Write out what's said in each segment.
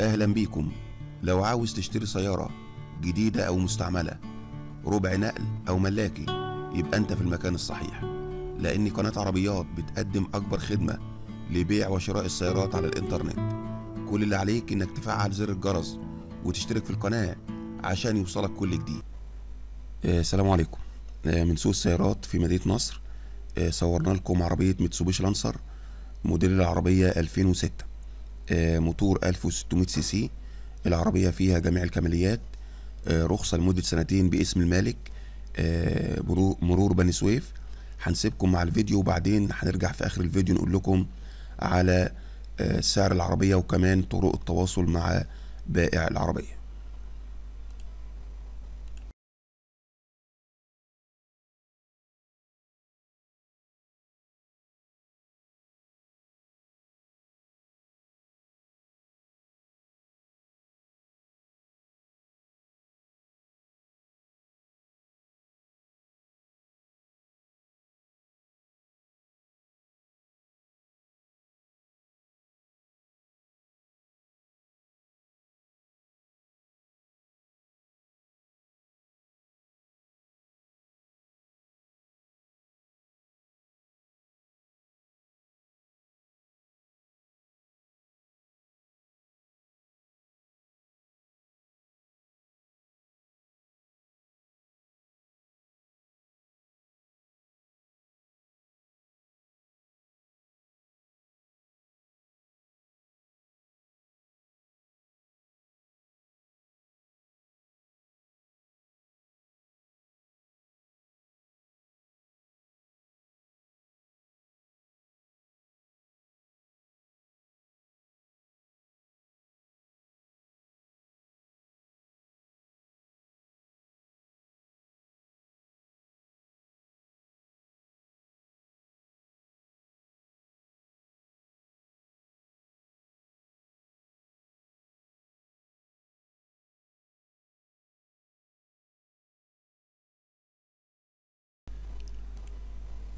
أهلا بيكم لو عاوز تشتري سيارة جديدة أو مستعملة ربع نقل أو ملاكي يبقى أنت في المكان الصحيح لأن قناة عربيات بتقدم أكبر خدمة لبيع وشراء السيارات على الإنترنت كل اللي عليك إنك تفعل زر الجرس وتشترك في القناة عشان يوصلك كل جديد آه، السلام عليكم آه، من سوق السيارات في مدينة نصر آه، صورنا لكم عربية متسوبيشي لانسر موديل العربية 2006 آه، موتور 1600 سي سي العربية فيها جميع الكماليات آه، رخصة لمدة سنتين باسم المالك آه، مرور بني سويف هنسيبكم مع الفيديو وبعدين هنرجع في آخر الفيديو نقول لكم على سعر العربية وكمان طرق التواصل مع بائع العربية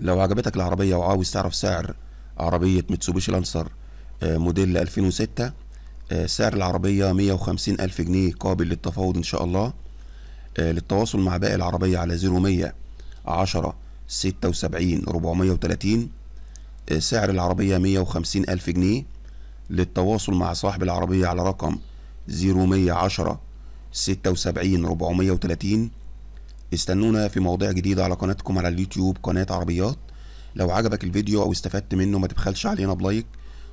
لو عجبتك العربية وعاوز تعرف سعر عربية متسوبيشي لانسر آه، موديل 2006 آه، سعر العربية 150 ألف جنيه قابل للتفاوض إن شاء الله آه، للتواصل مع باقي العربية على 0100 10 76 430 سعر العربية 150 ألف جنيه للتواصل مع صاحب العربية على رقم 0110 76 430 استنونا في مواضيع جديدة على قناتكم على اليوتيوب قناة عربيات لو عجبك الفيديو او استفدت منه ما تبخلش علينا بلايك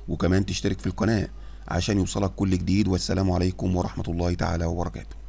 وكمان تشترك في القناة عشان يوصلك كل جديد والسلام عليكم ورحمة الله تعالى وبركاته